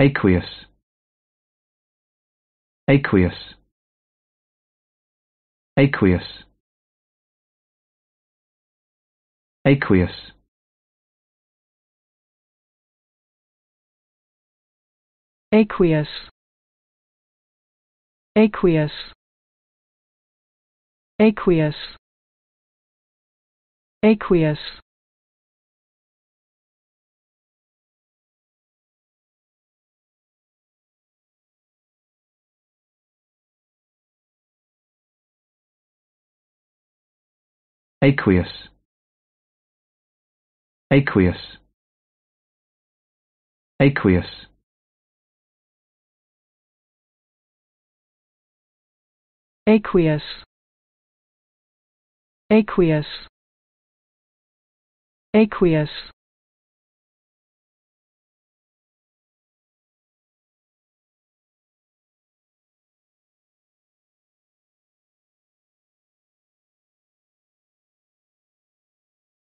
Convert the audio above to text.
aqueous aqueous aqueous aqueous aqueous aqueous aqueous aqueous aqueous aqueous aqueous aqueous aqueous aqueous